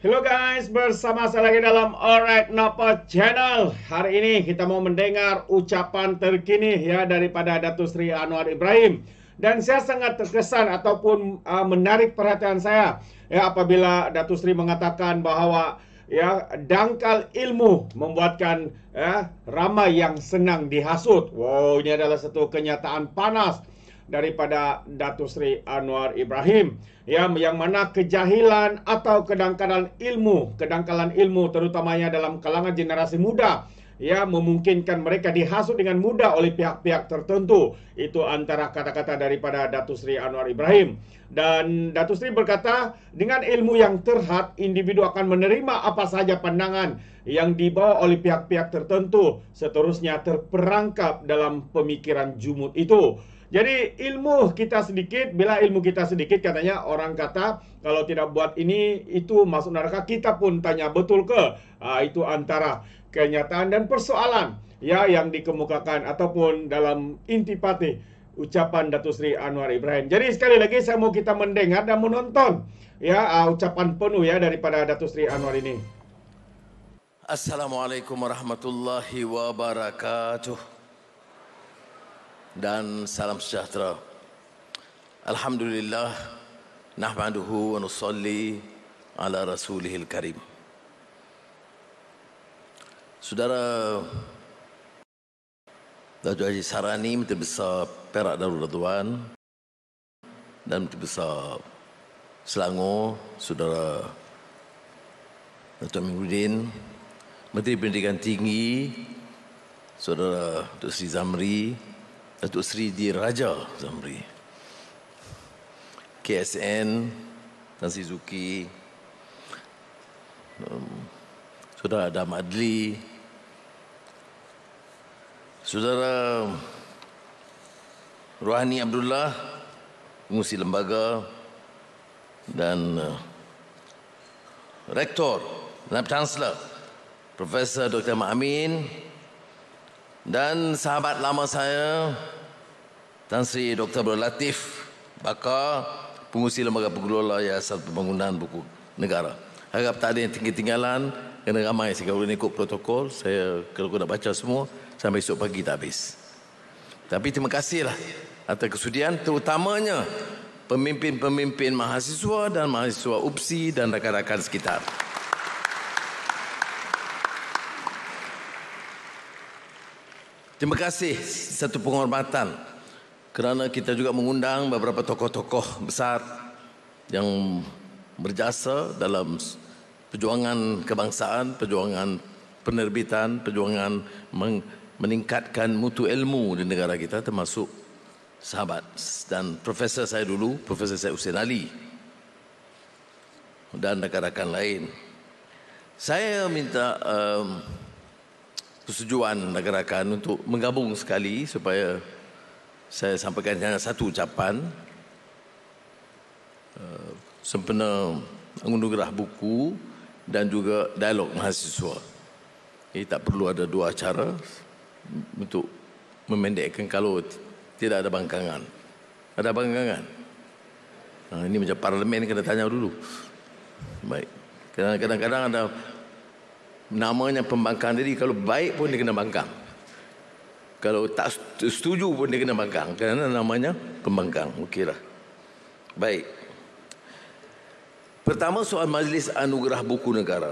Hello guys, bersama saya lagi dalam Alright Napa Channel. Hari ini kita mau mendengar ucapan terkini ya daripada Datuk Sri Anwar Ibrahim. Dan saya sangat terkesan ataupun uh, menarik perhatian saya ya apabila Datuk Sri mengatakan bahawa ya dangkal ilmu membuatkan ya ramai yang senang dihasut. Wow, ini adalah satu kenyataan panas daripada Datuk Seri Anwar Ibrahim yang yang mana kejahilan atau kedangkalan ilmu, kedangkalan ilmu terutamanya dalam kalangan generasi muda ya memungkinkan mereka dihasut dengan mudah oleh pihak-pihak tertentu itu antara kata-kata daripada Datuk Seri Anwar Ibrahim dan Datuk Seri berkata dengan ilmu yang terhad individu akan menerima apa saja pandangan yang dibawa oleh pihak-pihak tertentu seterusnya terperangkap dalam pemikiran jumud itu jadi ilmu kita sedikit, bila ilmu kita sedikit katanya orang kata kalau tidak buat ini itu masuk neraka. Kita pun tanya betul ke? Ha, itu antara kenyataan dan persoalan ya yang dikemukakan ataupun dalam intipati ucapan Datuk Seri Anwar Ibrahim. Jadi sekali lagi saya mau kita mendengar dan menonton ya uh, ucapan penuh ya daripada Datuk Seri Anwar ini. Assalamualaikum warahmatullahi wabarakatuh dan salam sejahtera. Alhamdulillah nahmaduhu wa nusalli ala rasulihil karim. Saudara Datuk Haji Sarani Menteri Besar Perak Darul Raduan dan Menteri Besar Selangor Saudara Dato' Minggudin Menteri Pendidikan Tinggi Saudara Dato' Sri Zamri Datuk Seri Raja Zamri KSN Tan Sri Zuki um, Saudara Adam Adli Saudara Rohani Abdullah Pengurusi Lembaga dan uh, Rektor dan Chancellor Profesor Dr. Maamin dan sahabat lama saya Tan Sri Dr. Abdul Latif Bakar pengusi lembaga pengelola Yayasan Pembangunan Buku Negara. Harap tak ada yang tinggi tinggalan kena ramai sekali boleh ikut protokol. Saya kalau nak baca semua sampai esok pagi tak habis. Tapi terima kasihlah atas kesudian terutamanya pemimpin-pemimpin mahasiswa dan mahasiswa UPSI dan rakan-rakan sekitar. Terima kasih satu penghormatan kerana kita juga mengundang beberapa tokoh-tokoh besar yang berjasa dalam perjuangan kebangsaan, perjuangan penerbitan, perjuangan meningkatkan mutu ilmu di negara kita termasuk sahabat dan profesor saya dulu, Profesor saya Hussein Ali dan rakan-rakan lain. Saya minta um, persetujuan negarakan untuk menggabung sekali supaya saya sampaikan hanya satu ucapan eh, sempena anugerah buku dan juga dialog mahasiswa. Jadi tak perlu ada dua acara untuk memendekkan kalau tidak ada bangkangan. Ada bangkangan? Ah, ini macam parlimen kena tanya dulu. Baik. Kadang-kadang ada namanya pembangkang diri kalau baik pun dia kena bangkang kalau tak setuju pun dia kena bangkang kerana namanya pembangkang okeylah baik pertama soal majlis anugerah buku negara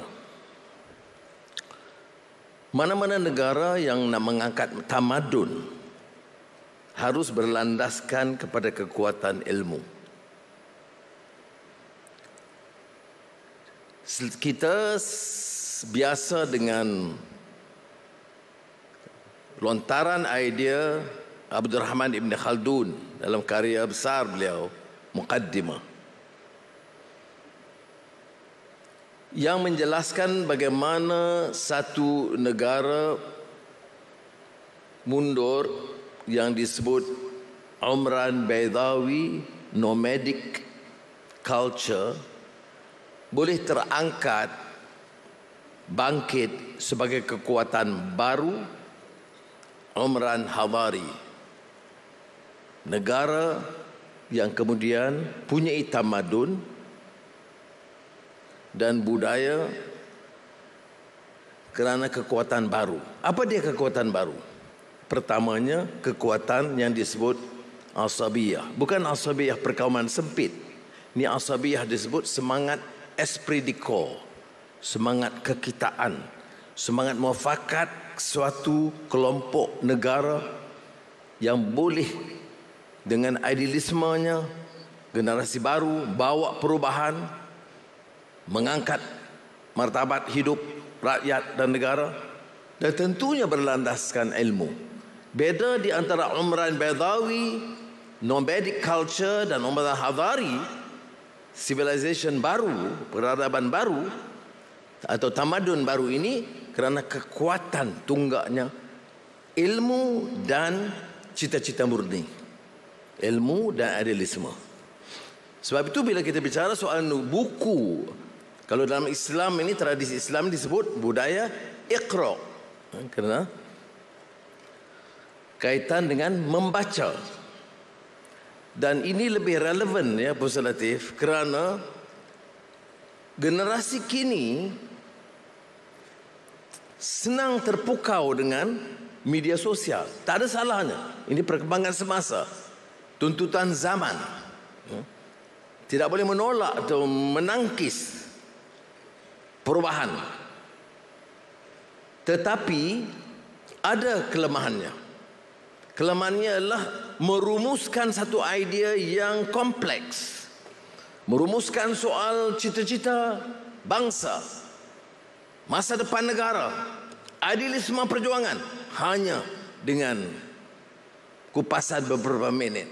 mana-mana negara yang nak mengangkat tamadun harus berlandaskan kepada kekuatan ilmu kita biasa dengan lontaran idea Abdul Rahman Ibn Khaldun dalam karya besar beliau Muqaddimah yang menjelaskan bagaimana satu negara mundur yang disebut Umran Baydawi Nomadic Culture boleh terangkat bangkit sebagai kekuatan baru Omran Hawari negara yang kemudian punya tamadun dan budaya kerana kekuatan baru. Apa dia kekuatan baru? Pertamanya kekuatan yang disebut asabiyah. Bukan asabiyah perkawaman sempit. Ni asabiyah disebut semangat esprit de corps semangat kekitaan, semangat muafakat suatu kelompok negara yang boleh dengan idealismenya generasi baru bawa perubahan mengangkat martabat hidup rakyat dan negara dan tentunya berlandaskan ilmu. Beda di antara Umran Baydawi, nomadic culture dan Umran Hadari, civilization baru, peradaban baru, atau tamadun baru ini kerana kekuatan tunggaknya ilmu dan cita-cita murni ilmu dan idealisme sebab itu bila kita bicara soal buku kalau dalam Islam ini tradisi Islam disebut budaya ikhra ha, kerana kaitan dengan membaca dan ini lebih relevan ya Puan Latif kerana generasi kini senang terpukau dengan media sosial. Tak ada salahnya. Ini perkembangan semasa. Tuntutan zaman. Hmm? Tidak boleh menolak atau menangkis perubahan. Tetapi ada kelemahannya. Kelemahannya adalah merumuskan satu idea yang kompleks. Merumuskan soal cita-cita bangsa, masa depan negara, adilisme perjuangan hanya dengan kupasan beberapa minit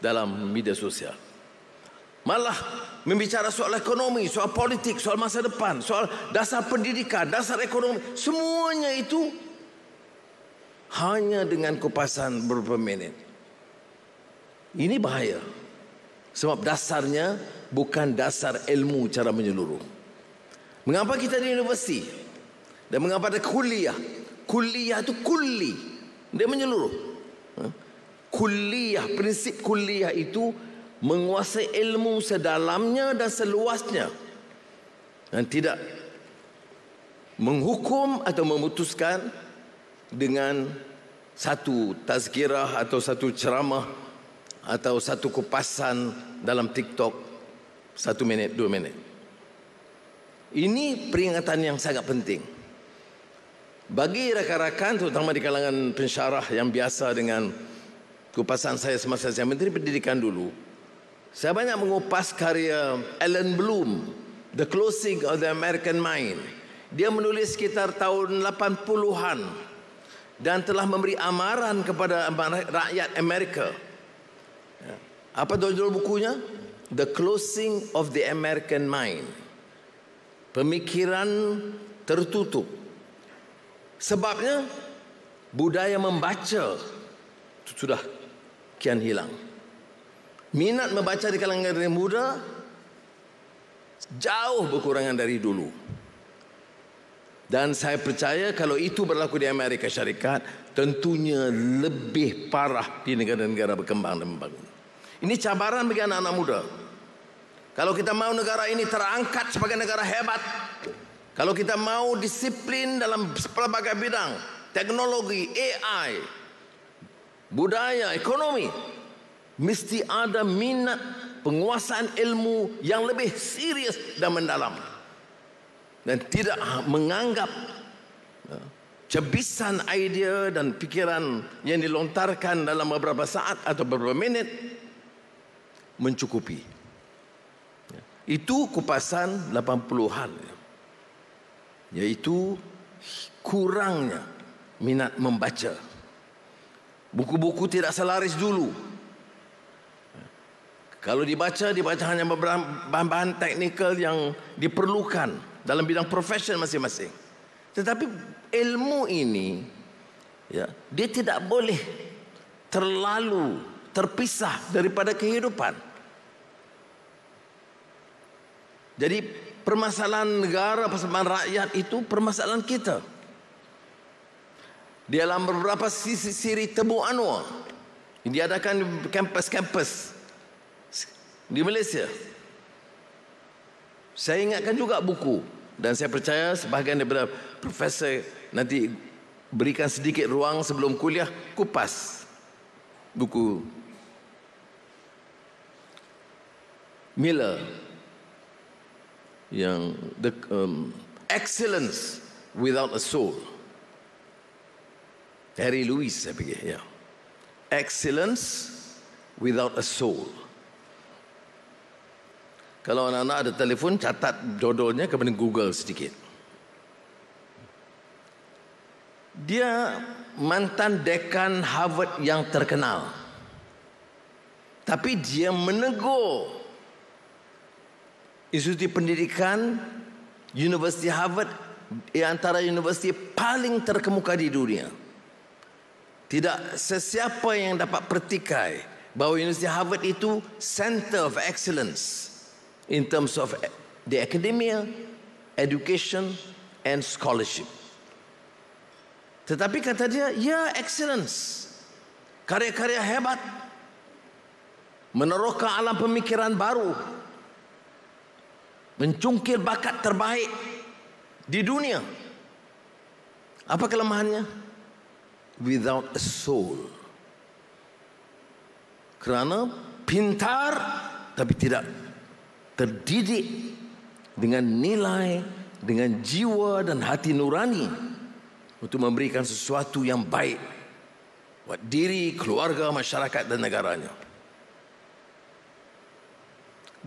dalam media sosial. Malah membicara soal ekonomi, soal politik, soal masa depan, soal dasar pendidikan, dasar ekonomi, semuanya itu hanya dengan kupasan beberapa minit. Ini bahaya. Sebab dasarnya bukan dasar ilmu cara menyeluruh. Mengapa kita di universiti? Dan mengapa ada kuliah? Kuliah itu kuli. Dia menyeluruh. Ha? Kuliah, prinsip kuliah itu menguasai ilmu sedalamnya dan seluasnya. Dan tidak menghukum atau memutuskan dengan satu tazkirah atau satu ceramah atau satu kupasan dalam TikTok satu minit, dua minit. Ini peringatan yang sangat penting. Bagi rakan-rakan terutama di kalangan pensyarah yang biasa dengan kupasan saya semasa saya menteri pendidikan dulu. Saya banyak mengupas karya Alan Bloom, The Closing of the American Mind. Dia menulis sekitar tahun 80-an dan telah memberi amaran kepada rakyat Amerika. Ya. Apa judul bukunya? The Closing of the American Mind pemikiran tertutup. Sebabnya budaya membaca sudah kian hilang. Minat membaca di kalangan yang muda jauh berkurangan dari dulu. Dan saya percaya kalau itu berlaku di Amerika Syarikat, tentunya lebih parah di negara-negara berkembang dan membangun. Ini cabaran bagi anak-anak muda. Kalau kita mau negara ini terangkat sebagai negara hebat, kalau kita mau disiplin dalam pelbagai bidang, teknologi, AI, budaya, ekonomi, mesti ada minat penguasaan ilmu yang lebih serius dan mendalam. Dan tidak ha, menganggap ya, cebisan idea dan pikiran yang dilontarkan dalam beberapa saat atau beberapa minit mencukupi. Mencukupi. Itu kupasan 80 hal. Iaitu kurangnya minat membaca. Buku-buku tidak selaris dulu. Kalau dibaca, dibaca hanya bahan-bahan teknikal yang diperlukan dalam bidang profesion masing-masing. Tetapi ilmu ini, ya, dia tidak boleh terlalu terpisah daripada kehidupan. Jadi permasalahan negara, permasalahan rakyat itu permasalahan kita. Di dalam beberapa siri temu anwa yang diadakan di kampus-kampus di Malaysia. Saya ingatkan juga buku dan saya percaya sebahagian daripada profesor nanti berikan sedikit ruang sebelum kuliah kupas buku Miller yang the um, excellence without a soul. Harry Lewis saya pergi ya. Excellence without a soul. Kalau anak-anak ada telefon catat jodohnya kemudian Google sedikit. Dia mantan dekan Harvard yang terkenal. Tapi dia menegur Institut pendidikan Universiti Harvard di antara universiti paling terkemuka di dunia. Tidak sesiapa yang dapat pertikai bahawa Universiti Harvard itu center of excellence in terms of the academia, education and scholarship. Tetapi kata dia, ya excellence. Karya-karya hebat. Meneroka alam pemikiran Baru mencungkil bakat terbaik di dunia. Apa kelemahannya? Without a soul. Kerana pintar tapi tidak terdidik dengan nilai, dengan jiwa dan hati nurani untuk memberikan sesuatu yang baik buat diri, keluarga, masyarakat dan negaranya.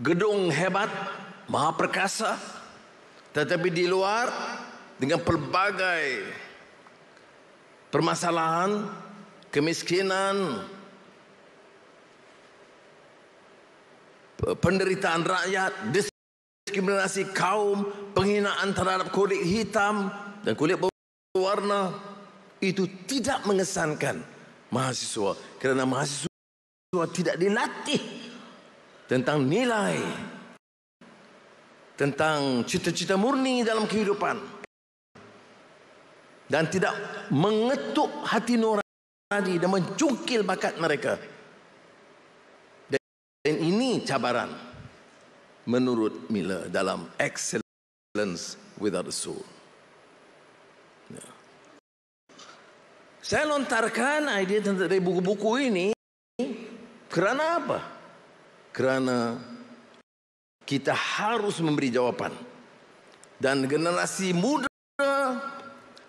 Gedung hebat maha perkasa tetapi di luar dengan pelbagai permasalahan kemiskinan penderitaan rakyat diskriminasi kaum penghinaan terhadap kulit hitam dan kulit berwarna itu tidak mengesankan mahasiswa kerana mahasiswa tidak dilatih tentang nilai tentang cita-cita murni dalam kehidupan dan tidak mengetuk hati nurani dan mencukil bakat mereka dan ini cabaran menurut Miller dalam excellence without a soul ya. Saya lontarkan idea tentang dari buku-buku ini kerana apa? Kerana kita harus memberi jawaban. Dan generasi muda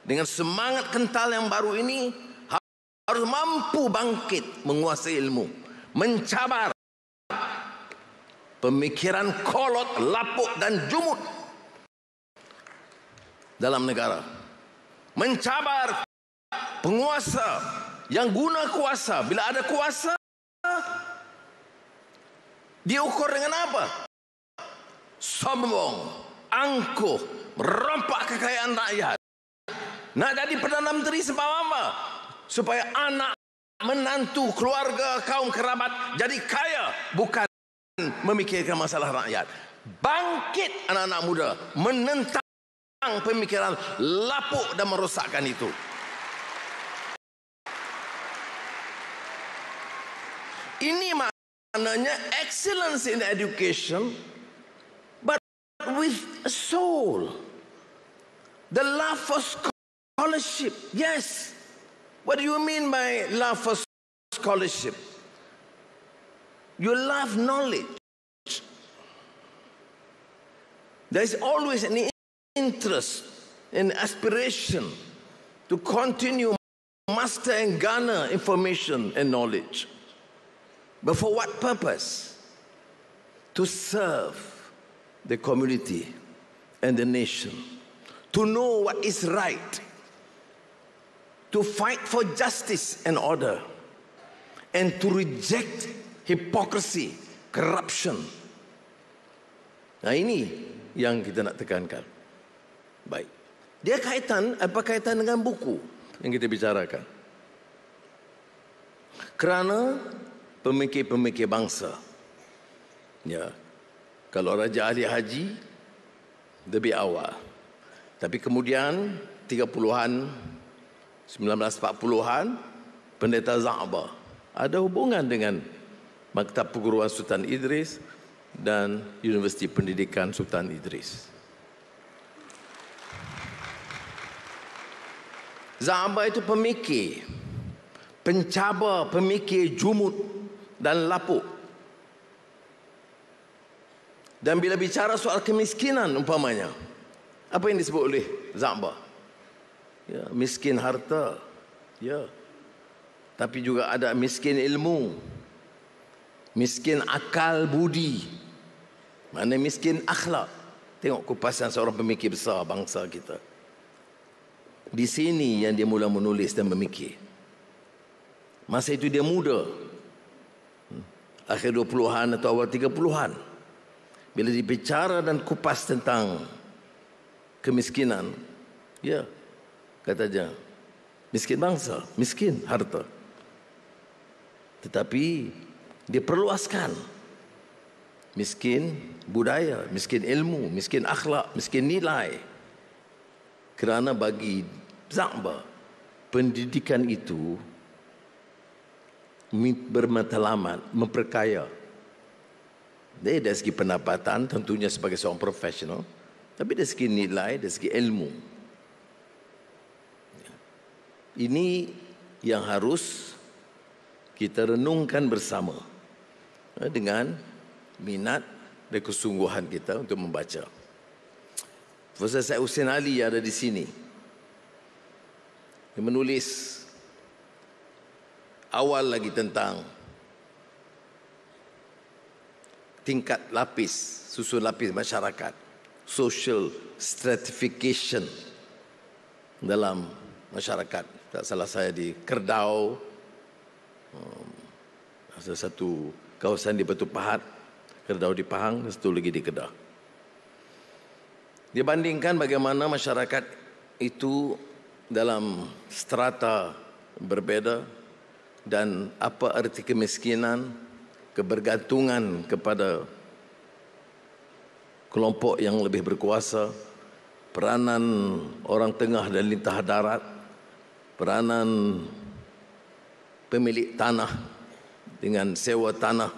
dengan semangat kental yang baru ini harus mampu bangkit menguasai ilmu, mencabar pemikiran kolot, lapuk dan jumut dalam negara. Mencabar penguasa yang guna kuasa. Bila ada kuasa, diukur dengan apa? sombong, angkuh, merompak kekayaan rakyat. Nak jadi Perdana Menteri sebab apa? Supaya anak menantu keluarga kaum kerabat jadi kaya bukan memikirkan masalah rakyat bangkit anak-anak muda menentang pemikiran lapuk dan merosakkan itu ini maknanya excellence in education with soul. The love for scholarship. Yes. What do you mean by love for scholarship? You love knowledge. There's always an interest, an aspiration to continue master and garner information and knowledge. But for what purpose? To serve the community and the nation to know what is right, to fight for justice and order, and to reject hypocrisy, corruption. Nah ini yang kita nak tekankan. Baik. Dia kaitan apa kaitan dengan buku yang kita bicarakan. Kerana pemikir-pemikir bangsa. Ya, kalau Raja Ali Haji lebih awal. Tapi kemudian 30-an 1940-an Pendeta Zaba ada hubungan dengan Maktab Perguruan Sultan Idris dan Universiti Pendidikan Sultan Idris. Zaba itu pemikir pencabar pemikir jumut dan lapuk dan bila bicara soal kemiskinan umpamanya. Apa yang disebut oleh Zamba? Ya, miskin harta. Ya. Tapi juga ada miskin ilmu. Miskin akal budi. Mana miskin akhlak. Tengok kupasan seorang pemikir besar bangsa kita. Di sini yang dia mula menulis dan memikir. Masa itu dia muda. Hmm. Akhir 20-an atau awal 30-an bila dibicara dan kupas tentang kemiskinan ya kata dia miskin bangsa miskin harta tetapi dia perluaskan miskin budaya miskin ilmu miskin akhlak miskin nilai kerana bagi Zamba pendidikan itu bermatlamat memperkaya jadi dari segi pendapatan tentunya sebagai seorang profesional. Tapi dari segi nilai, dari segi ilmu. Ya. Ini yang harus kita renungkan bersama. Eh, dengan minat dan kesungguhan kita untuk membaca. Profesor Syed Hussein Ali yang ada di sini. Dia menulis awal lagi tentang tingkat lapis, susun lapis masyarakat, social stratification dalam masyarakat. Tak salah saya di Kerdau, um, ada satu kawasan di Batu Pahat, Kerdau di Pahang, satu lagi di Kedah. Dibandingkan bagaimana masyarakat itu dalam strata berbeza dan apa arti kemiskinan kebergantungan kepada kelompok yang lebih berkuasa, peranan orang tengah dan lintah darat, peranan pemilik tanah dengan sewa tanah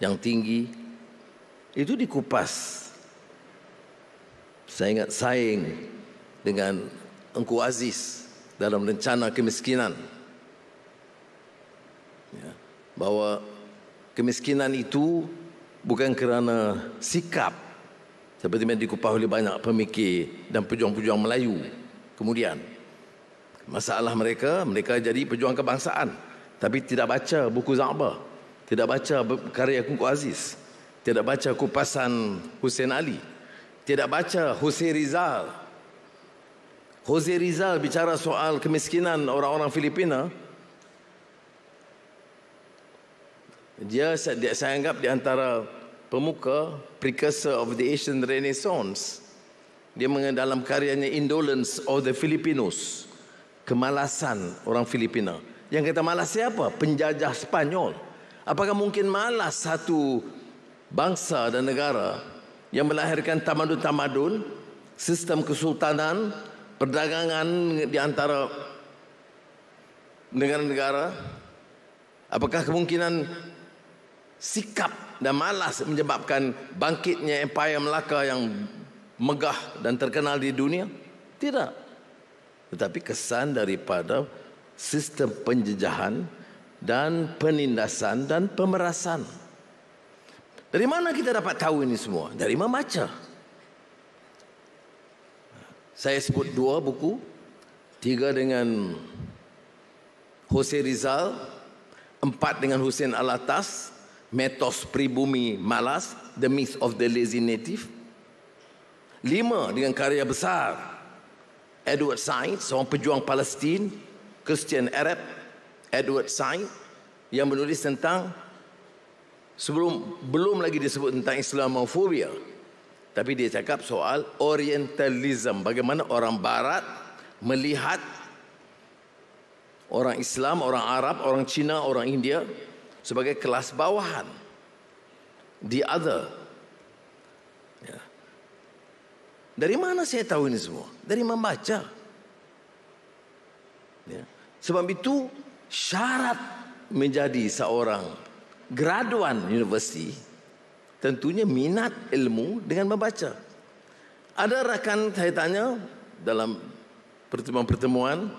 yang tinggi, itu dikupas. Saya ingat saing dengan Engku Aziz dalam rencana kemiskinan. Ya, bahawa kemiskinan itu bukan kerana sikap seperti yang dikupah oleh banyak pemikir dan pejuang-pejuang Melayu kemudian masalah mereka mereka jadi pejuang kebangsaan tapi tidak baca buku Zaba tidak baca karya Kunku Aziz tidak baca kupasan Hussein Ali tidak baca Hussein Rizal Hussein Rizal bicara soal kemiskinan orang-orang Filipina dia saya anggap di antara pemuka precursor of the Asian Renaissance dia mengenai dalam karyanya Indolence of the Filipinos kemalasan orang Filipina yang kata malas siapa? penjajah Spanyol apakah mungkin malas satu bangsa dan negara yang melahirkan tamadun-tamadun sistem kesultanan perdagangan di antara negara-negara apakah kemungkinan sikap dan malas menyebabkan bangkitnya Empire Melaka yang megah dan terkenal di dunia? Tidak. Tetapi kesan daripada sistem penjejahan dan penindasan dan pemerasan. Dari mana kita dapat tahu ini semua? Dari membaca. Saya sebut dua buku. Tiga dengan Jose Rizal. Empat dengan Hussein Alatas. Metos pribumi malas, the myth of the lazy native. Lima dengan karya besar. Edward Said, seorang pejuang Palestin, Christian Arab, Edward Said yang menulis tentang sebelum belum lagi disebut tentang Islamofobia. Tapi dia cakap soal orientalism, bagaimana orang barat melihat orang Islam, orang Arab, orang Cina, orang India sebagai kelas bawahan the other ya. dari mana saya tahu ini semua dari membaca ya. sebab itu syarat menjadi seorang graduan universiti tentunya minat ilmu dengan membaca ada rakan saya tanya dalam pertemuan-pertemuan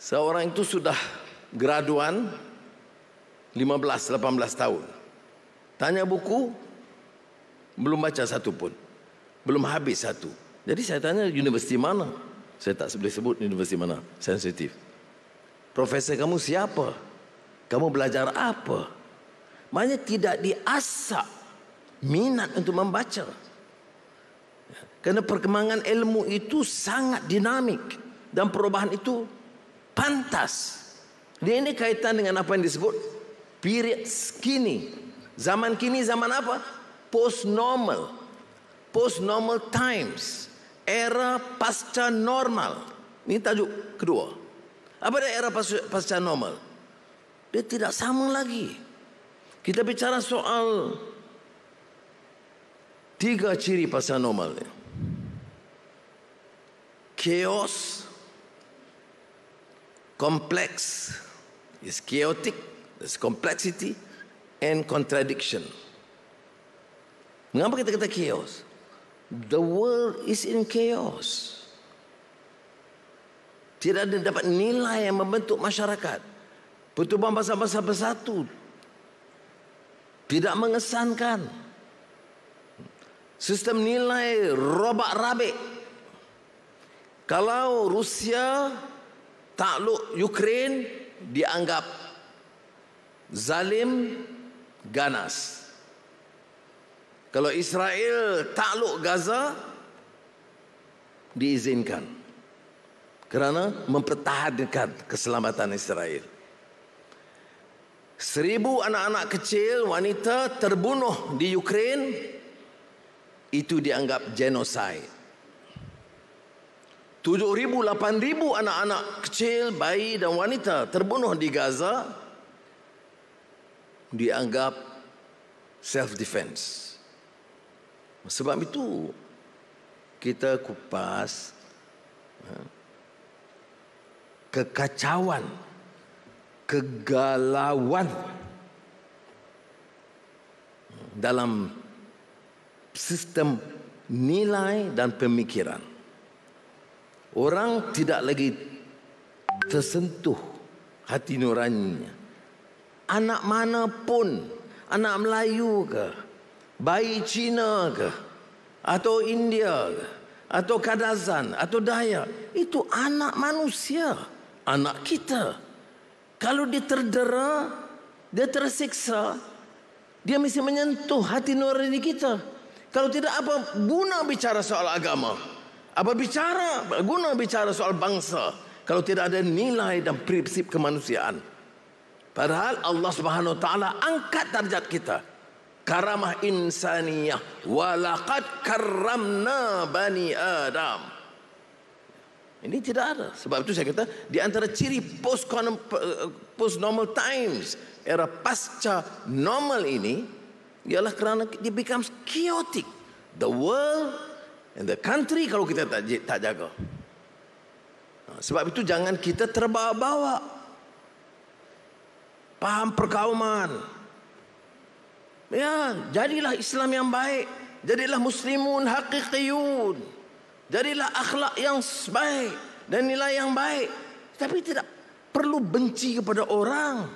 seorang itu sudah graduan 15-18 tahun. Tanya buku, belum baca satu pun. Belum habis satu. Jadi saya tanya universiti mana? Saya tak boleh sebut universiti mana. Sensitif. Profesor kamu siapa? Kamu belajar apa? Maksudnya tidak diasak minat untuk membaca. Kerana perkembangan ilmu itu sangat dinamik. Dan perubahan itu pantas. Pantas. Dia ini kaitan dengan apa yang disebut period kini. Zaman kini zaman apa? Post normal. Post normal times. Era pasca normal. Ini tajuk kedua. Apa dia era pasca, normal? Dia tidak sama lagi. Kita bicara soal tiga ciri pasca normal ini. Chaos, kompleks, is chaotic, there's complexity and contradiction. Mengapa kita kata chaos? The world is in chaos. Tidak ada dapat nilai yang membentuk masyarakat. Pertubuhan bahasa-bahasa bersatu. Tidak mengesankan. Sistem nilai robak-rabik. Kalau Rusia takluk Ukraine, dianggap zalim ganas kalau Israel takluk Gaza diizinkan kerana mempertahankan keselamatan Israel seribu anak-anak kecil wanita terbunuh di Ukraine itu dianggap genosida ribu, 7,000, ribu anak-anak kecil, bayi dan wanita terbunuh di Gaza dianggap self defense. Sebab itu kita kupas ha, kekacauan, kegalauan ha, dalam sistem nilai dan pemikiran. Orang tidak lagi tersentuh hati nuraninya. Anak mana pun, anak Melayu ke, bayi Cina ke, atau India ke, atau Kadazan, atau Dayak, Itu anak manusia, anak kita. Kalau dia terdera, dia tersiksa, dia mesti menyentuh hati nurani kita. Kalau tidak apa, guna bicara soal agama. Apa bicara? Guna bicara soal bangsa. Kalau tidak ada nilai dan prinsip kemanusiaan. Padahal Allah Subhanahu Wa Taala angkat darjat kita. Karamah insaniyah. walakat karamna bani Adam. Ini tidak ada. Sebab itu saya kata di antara ciri post post normal times era pasca normal ini ialah kerana dia becomes chaotic. The world in the country kalau kita tak tak jaga. Ha, sebab itu jangan kita terbawa-bawa. Paham perkauman. Ya, jadilah Islam yang baik. Jadilah muslimun haqiqiyun. Jadilah akhlak yang baik dan nilai yang baik. Tapi tidak perlu benci kepada orang.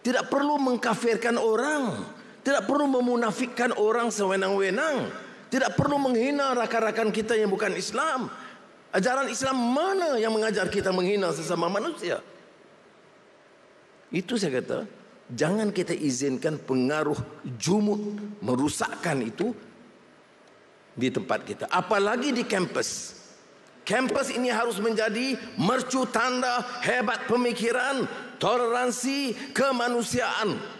Tidak perlu mengkafirkan orang. Tidak perlu memunafikkan orang sewenang-wenang. Tidak perlu menghina rakan-rakan kita yang bukan Islam. Ajaran Islam mana yang mengajar kita menghina sesama manusia? Itu saya kata, jangan kita izinkan pengaruh jumud merusakkan itu di tempat kita. Apalagi di kampus. Kampus ini harus menjadi mercu tanda hebat pemikiran, toleransi, kemanusiaan. Kemanusiaan.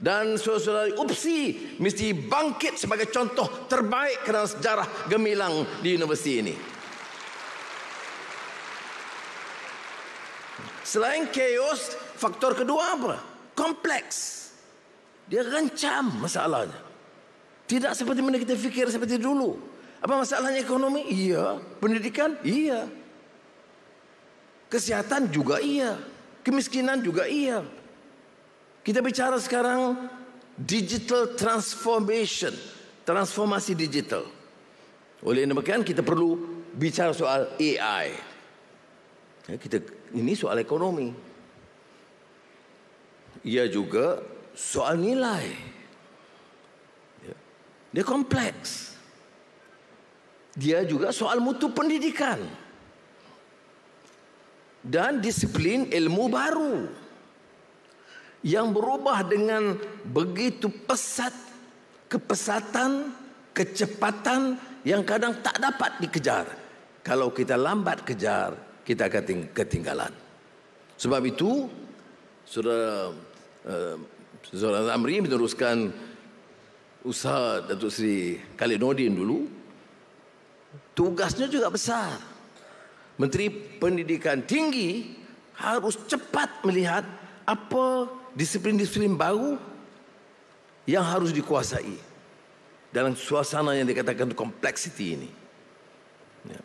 Dan saudara-saudara, UPSI mesti bangkit sebagai contoh terbaik kerana sejarah gemilang di universiti ini. Selain chaos, faktor kedua apa? Kompleks. Dia rencam masalahnya. Tidak seperti mana kita fikir seperti dulu. Apa masalahnya ekonomi? Iya. Pendidikan? Iya. Kesihatan juga iya. Kemiskinan juga iya. Kita bicara sekarang digital transformation, transformasi digital. Oleh demikian kita perlu bicara soal AI. Ya, kita ini soal ekonomi. Ia juga soal nilai. Ya. Dia kompleks. Dia juga soal mutu pendidikan. Dan disiplin ilmu baru yang berubah dengan begitu pesat kepesatan kecepatan yang kadang tak dapat dikejar kalau kita lambat kejar kita akan ketinggalan sebab itu sudah eh, Surah Amri meneruskan Ustaz Datuk Seri Khalid Nordin dulu tugasnya juga besar Menteri Pendidikan Tinggi harus cepat melihat apa disiplin-disiplin baru yang harus dikuasai dalam suasana yang dikatakan kompleksiti ini. Ya.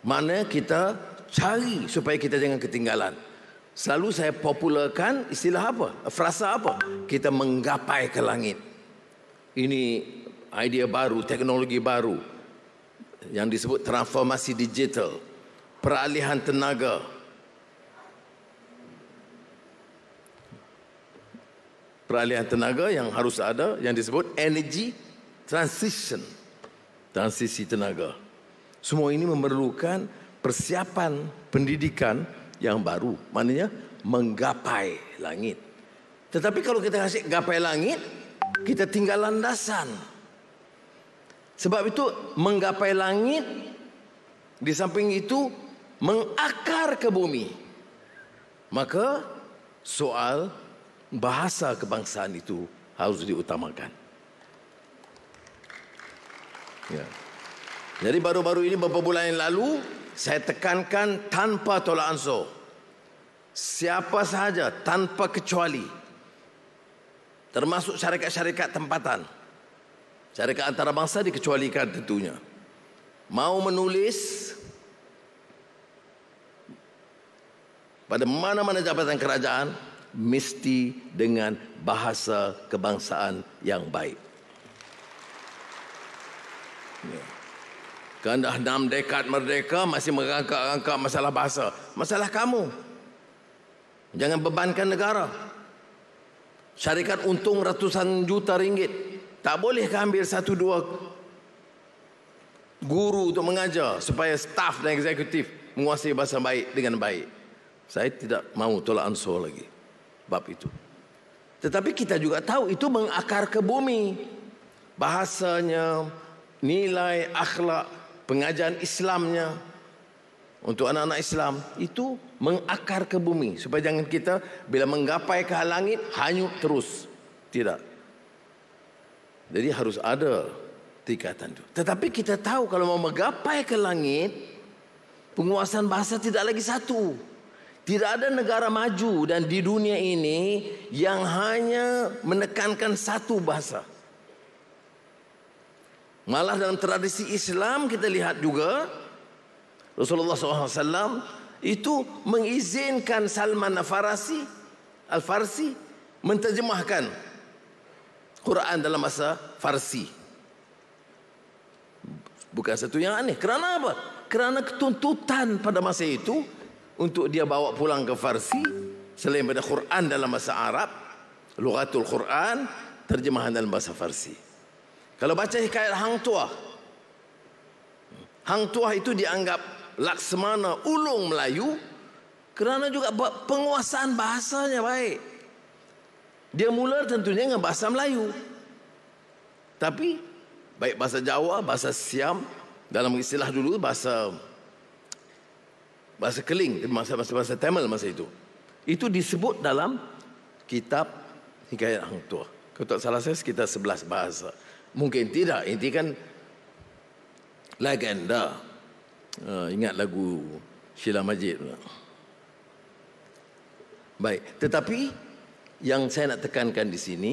Mana kita cari supaya kita jangan ketinggalan. Selalu saya popularkan istilah apa? Frasa apa? Kita menggapai ke langit. Ini idea baru, teknologi baru yang disebut transformasi digital, peralihan tenaga, peralihan tenaga yang harus ada yang disebut energy transition transisi tenaga semua ini memerlukan persiapan pendidikan yang baru maknanya menggapai langit tetapi kalau kita kasih gapai langit kita tinggal landasan sebab itu menggapai langit di samping itu mengakar ke bumi maka soal bahasa kebangsaan itu harus diutamakan. Ya. Jadi baru-baru ini beberapa bulan yang lalu saya tekankan tanpa tolak ansur. Siapa sahaja tanpa kecuali termasuk syarikat-syarikat tempatan. Syarikat antarabangsa dikecualikan tentunya. Mau menulis pada mana-mana jabatan kerajaan mesti dengan bahasa kebangsaan yang baik. Ya. Kan dah enam dekad merdeka masih merangkak-rangkak masalah bahasa. Masalah kamu. Jangan bebankan negara. Syarikat untung ratusan juta ringgit. Tak boleh ke ambil satu dua guru untuk mengajar supaya staff dan eksekutif menguasai bahasa baik dengan baik. Saya tidak mahu tolak ansur lagi bab itu. Tetapi kita juga tahu itu mengakar ke bumi. Bahasanya, nilai, akhlak, pengajaran Islamnya untuk anak-anak Islam itu mengakar ke bumi supaya jangan kita bila menggapai ke langit hanyut terus. Tidak. Jadi harus ada tingkatan itu. Tetapi kita tahu kalau mau menggapai ke langit penguasaan bahasa tidak lagi satu. Tidak ada negara maju dan di dunia ini yang hanya menekankan satu bahasa. Malah dalam tradisi Islam kita lihat juga Rasulullah SAW itu mengizinkan Salman Al-Farsi Al menterjemahkan Quran dalam bahasa Farsi. Bukan satu yang aneh. Kerana apa? Kerana ketuntutan pada masa itu untuk dia bawa pulang ke Farsi selain pada Quran dalam bahasa Arab, lughatul Quran terjemahan dalam bahasa Farsi. Kalau baca hikayat Hang Tuah, Hang Tuah itu dianggap Laksamana Ulung Melayu kerana juga penguasaan bahasanya baik. Dia mula tentunya dengan bahasa Melayu. Tapi baik bahasa Jawa, bahasa Siam dalam istilah dulu bahasa bahasa Keling masa masa masa Tamil masa itu. Itu disebut dalam kitab Hikayat Hang Tua. Kalau tak salah saya sekitar 11 bahasa. Mungkin tidak. Ini kan legenda. Uh, ah, ingat lagu Sheila Majid. Baik, tetapi yang saya nak tekankan di sini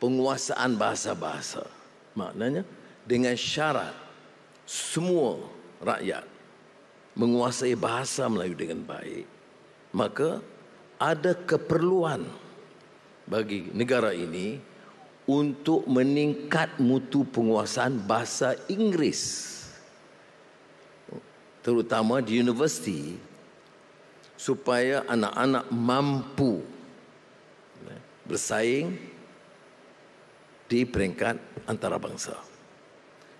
penguasaan bahasa-bahasa. Maknanya dengan syarat semua rakyat menguasai bahasa Melayu dengan baik maka ada keperluan bagi negara ini untuk meningkat mutu penguasaan bahasa Inggeris terutama di universiti supaya anak-anak mampu bersaing di peringkat antarabangsa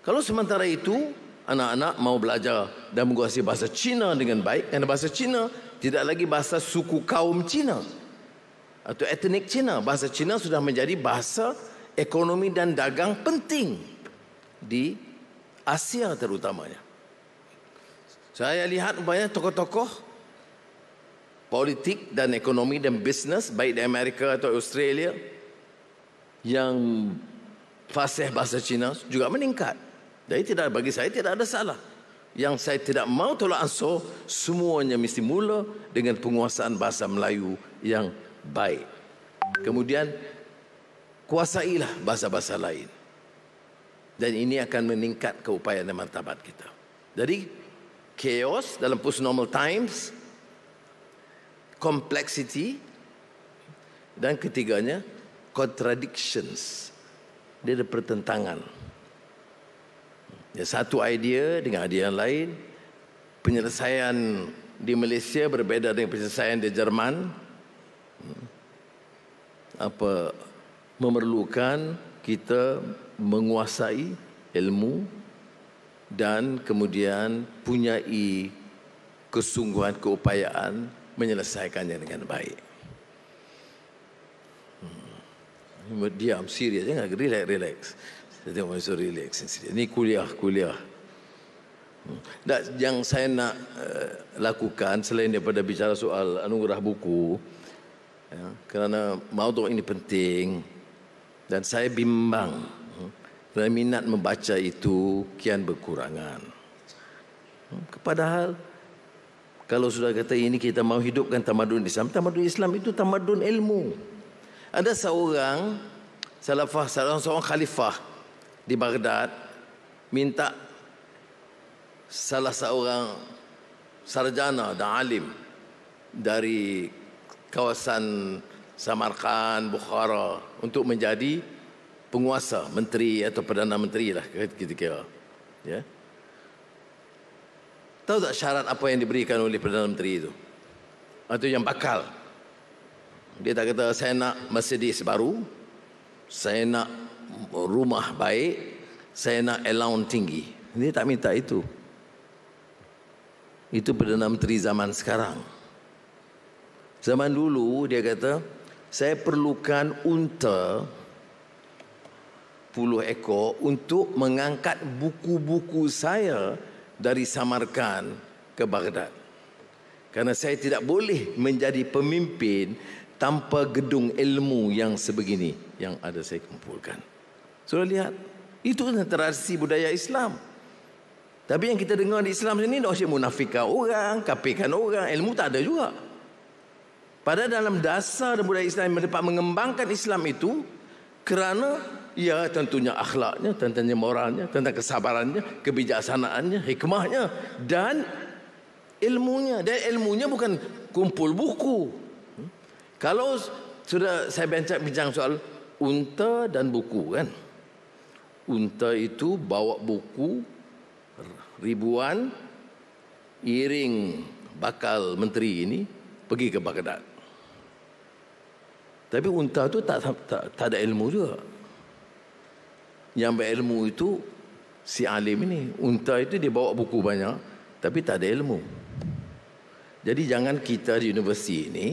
kalau sementara itu anak-anak mau belajar dan menguasai bahasa Cina dengan baik kerana bahasa Cina tidak lagi bahasa suku kaum Cina atau etnik Cina bahasa Cina sudah menjadi bahasa ekonomi dan dagang penting di Asia terutamanya saya lihat banyak tokoh-tokoh politik dan ekonomi dan bisnes baik di Amerika atau Australia yang fasih bahasa Cina juga meningkat jadi tidak bagi saya tidak ada salah. Yang saya tidak mau tolak ansur semuanya mesti mula dengan penguasaan bahasa Melayu yang baik. Kemudian kuasailah bahasa-bahasa lain. Dan ini akan meningkat keupayaan dan martabat kita. Jadi chaos dalam post normal times complexity dan ketiganya contradictions dia ada pertentangan Ya, satu idea dengan idea yang lain. Penyelesaian di Malaysia berbeza dengan penyelesaian di Jerman. Apa memerlukan kita menguasai ilmu dan kemudian punyai kesungguhan keupayaan menyelesaikannya dengan baik. Hmm. Diam, serius, jangan relax, relax. Jadi orang itu relax Ini kuliah kuliah. Dan hmm. yang saya nak eh, lakukan selain daripada bicara soal anugerah buku, ya, kerana maudhu ini penting dan saya bimbang dan hmm, minat membaca itu kian berkurangan. Kepadahal hmm, kalau sudah kata ini kita mau hidupkan tamadun Islam, tamadun Islam itu tamadun ilmu. Ada seorang salafah, seorang, seorang khalifah di Baghdad minta salah seorang sarjana dan alim dari kawasan Samarkand, Bukhara untuk menjadi penguasa menteri atau perdana menteri lah ketika ya. Tahu tak syarat apa yang diberikan oleh perdana menteri itu? Atau yang bakal. Dia tak kata saya nak Mercedes baru, saya nak rumah baik, saya nak allowance tinggi. ini tak minta itu. Itu Perdana Menteri zaman sekarang. Zaman dulu dia kata, saya perlukan unta puluh ekor untuk mengangkat buku-buku saya dari Samarkan ke Baghdad. Karena saya tidak boleh menjadi pemimpin tanpa gedung ilmu yang sebegini yang ada saya kumpulkan. Sudah lihat itu tradisi budaya Islam. Tapi yang kita dengar di Islam sini dah munafikkan orang, kapekan orang, ilmu tak ada juga. Pada dalam dasar budaya Islam yang dapat mengembangkan Islam itu kerana ya tentunya akhlaknya, tentunya moralnya, tentang kesabarannya, kebijaksanaannya, hikmahnya dan ilmunya. Dan ilmunya bukan kumpul buku. Hmm? Kalau sudah saya bincang bincang soal unta dan buku kan unta itu bawa buku ribuan iring bakal menteri ini pergi ke Baghdad. Tapi unta itu tak, tak, tak ada ilmu juga. Yang berilmu itu si alim ini. Unta itu dia bawa buku banyak tapi tak ada ilmu. Jadi jangan kita di universiti ini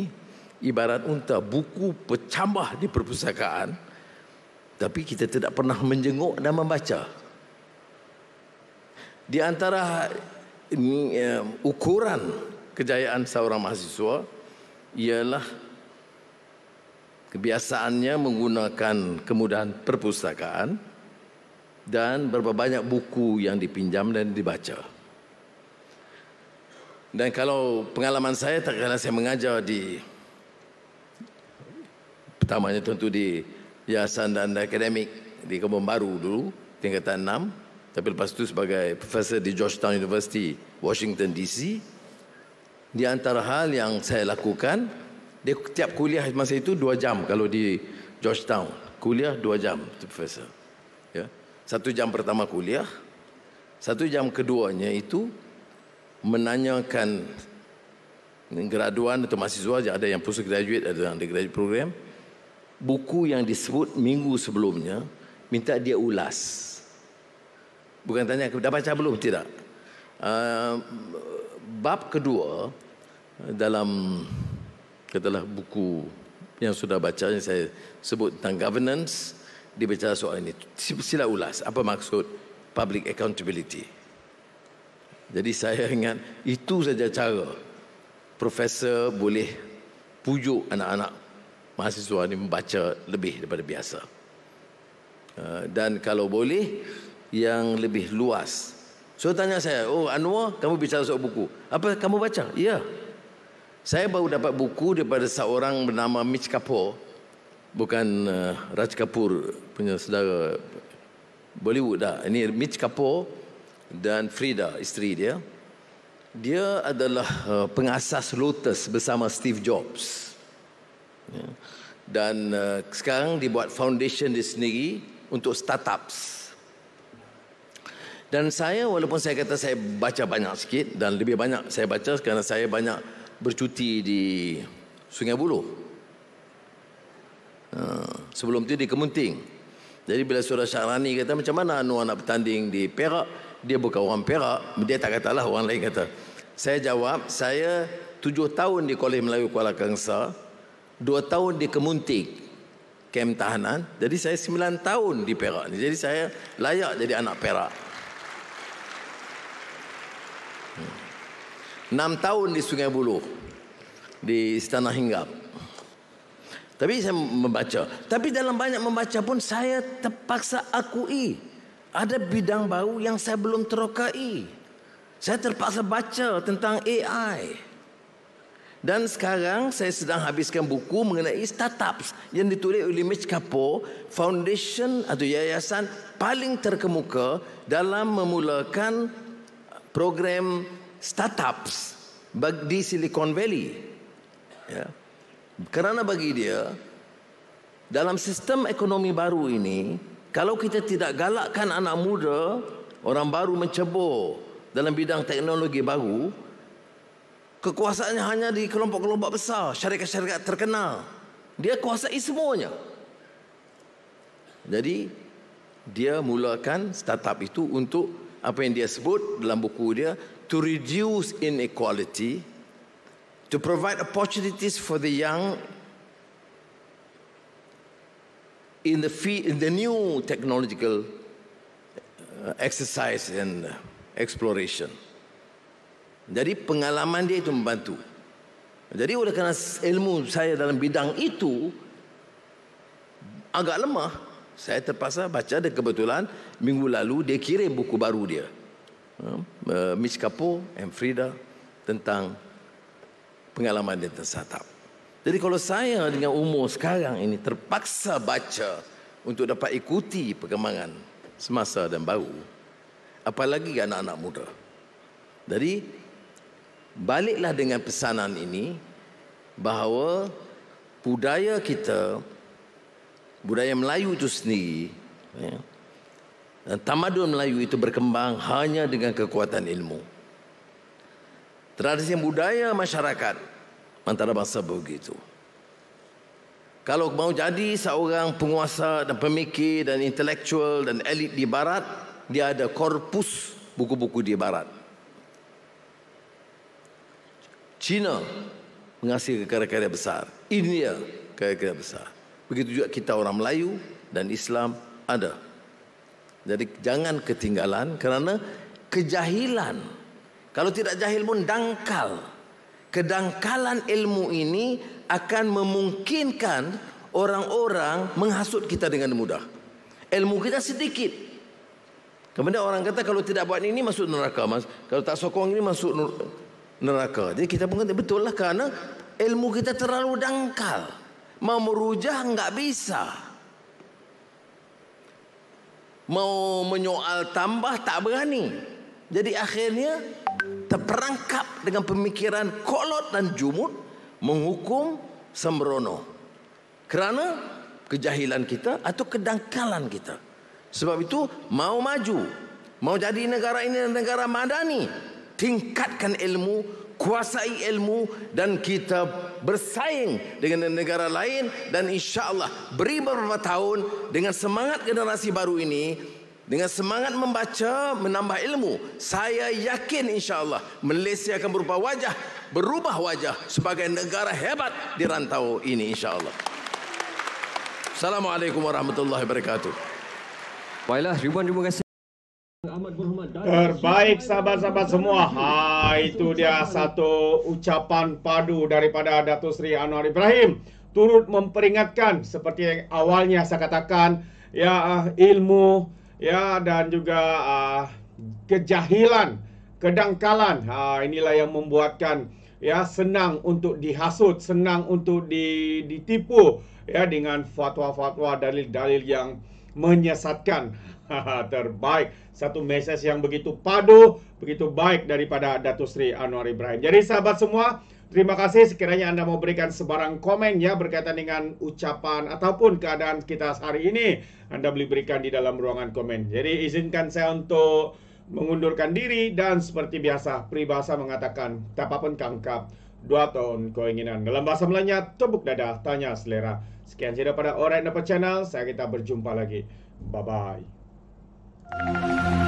ibarat unta buku pecambah di perpustakaan tapi kita tidak pernah menjenguk dan membaca. Di antara ya, ukuran kejayaan seorang mahasiswa ialah kebiasaannya menggunakan kemudahan perpustakaan dan berapa banyak buku yang dipinjam dan dibaca. Dan kalau pengalaman saya tak kala saya mengajar di pertamanya tentu di Yayasan dan Akademik di Kebun Baru dulu tingkatan 6 tapi lepas itu sebagai profesor di Georgetown University Washington DC di antara hal yang saya lakukan dia tiap kuliah masa itu 2 jam kalau di Georgetown kuliah 2 jam profesor ya satu jam pertama kuliah satu jam keduanya itu menanyakan graduan atau mahasiswa ada yang postgraduate ada yang undergraduate program buku yang disebut minggu sebelumnya minta dia ulas bukan tanya dah baca belum tidak uh, bab kedua dalam katalah buku yang sudah baca yang saya sebut tentang governance dia bicara soal ini sila ulas apa maksud public accountability jadi saya ingat itu saja cara profesor boleh pujuk anak-anak mahasiswa ini membaca lebih daripada biasa. Eh, dan kalau boleh, yang lebih luas. So tanya saya, oh Anwar, kamu bicara soal buku. Apa kamu baca? Ya. Saya baru dapat buku daripada seorang bernama Mitch Kapoor. Bukan eh, Raj Kapoor punya saudara Bollywood dah. Ini Mitch Kapoor dan Frida, isteri dia. Dia adalah eh, pengasas Lotus bersama Steve Jobs. Ya. Dan uh, sekarang dibuat foundation di sendiri untuk startups. Dan saya walaupun saya kata saya baca banyak sikit dan lebih banyak saya baca kerana saya banyak bercuti di Sungai Buloh. Uh, sebelum tu di Kemunting. Jadi bila Surah Syahrani kata macam mana Anwar anak bertanding di Perak, dia bukan orang Perak, dia tak katalah orang lain kata. Saya jawab, saya tujuh tahun di Kolej Melayu Kuala Kangsar, Dua tahun di Kemuntik Kem tahanan Jadi saya sembilan tahun di Perak ni. Jadi saya layak jadi anak Perak hmm. Enam tahun di Sungai Buloh Di Istana Hinggap Tapi saya membaca Tapi dalam banyak membaca pun Saya terpaksa akui Ada bidang baru yang saya belum terokai Saya terpaksa baca tentang AI AI dan sekarang saya sedang habiskan buku mengenai startups yang ditulis oleh Mitch Kapoor, foundation atau yayasan paling terkemuka dalam memulakan uh, program startups di Silicon Valley. Ya. Kerana bagi dia, dalam sistem ekonomi baru ini, kalau kita tidak galakkan anak muda, orang baru mencebur dalam bidang teknologi baru, kekuasaannya hanya di kelompok-kelompok besar, syarikat-syarikat terkenal. Dia kuasai semuanya. Jadi dia mulakan startup itu untuk apa yang dia sebut dalam buku dia to reduce inequality to provide opportunities for the young in the fee, in the new technological uh, exercise and uh, exploration. Jadi pengalaman dia itu membantu. Jadi oleh kerana ilmu saya dalam bidang itu agak lemah, saya terpaksa baca dan kebetulan minggu lalu dia kirim buku baru dia. Hmm, eh, Miss Kapo and Frida tentang pengalaman dia tersatap. Jadi kalau saya dengan umur sekarang ini terpaksa baca untuk dapat ikuti perkembangan semasa dan baru, apalagi anak-anak muda. Jadi baliklah dengan pesanan ini bahawa budaya kita budaya Melayu itu sendiri ya, dan tamadun Melayu itu berkembang hanya dengan kekuatan ilmu tradisi budaya masyarakat antara bangsa begitu kalau mau jadi seorang penguasa dan pemikir dan intelektual dan elit di barat dia ada korpus buku-buku di barat China menghasilkan karya-karya besar. India karya-karya besar. Begitu juga kita orang Melayu dan Islam ada. Jadi jangan ketinggalan kerana kejahilan. Kalau tidak jahil pun dangkal. Kedangkalan ilmu ini akan memungkinkan orang-orang menghasut kita dengan mudah. Ilmu kita sedikit. Kemudian orang kata kalau tidak buat ini masuk neraka. Mas. Kalau tak sokong ini masuk neraka. Jadi kita mengerti betul lah kerana ilmu kita terlalu dangkal. Mau merujah enggak bisa. Mau menyoal tambah tak berani. Jadi akhirnya terperangkap dengan pemikiran kolot dan jumut menghukum sembrono. Kerana kejahilan kita atau kedangkalan kita. Sebab itu mau maju. Mau jadi negara ini negara madani tingkatkan ilmu, kuasai ilmu dan kita bersaing dengan negara lain dan insyaallah beri beberapa tahun dengan semangat generasi baru ini dengan semangat membaca menambah ilmu saya yakin insyaallah Malaysia akan berubah wajah berubah wajah sebagai negara hebat di rantau ini insyaallah Assalamualaikum warahmatullahi wabarakatuh Baiklah ribuan terima kasih Terbaik sahabat-sahabat semua. Ha itu dia satu ucapan padu daripada Datuk Sri Anwar Ibrahim turut memperingatkan seperti yang awalnya saya katakan ya ah, ilmu ya dan juga uh, kejahilan, kedangkalan. Ha inilah yang membuatkan ya senang untuk dihasut, senang untuk ditipu ya dengan fatwa-fatwa dalil-dalil yang menyesatkan. Terbaik. Satu mesej yang begitu padu, begitu baik daripada Datu Sri Anwar Ibrahim. Jadi sahabat semua, terima kasih sekiranya Anda mau berikan sebarang komen ya berkaitan dengan ucapan ataupun keadaan kita hari ini. Anda boleh berikan di dalam ruangan komen. Jadi izinkan saya untuk mengundurkan diri dan seperti biasa peribahasa mengatakan tak apa pun kangkap dua tahun keinginan dalam bahasa melanya tebuk dada tanya selera sekian saja pada orang dapat channel saya kita berjumpa lagi bye bye Thank you.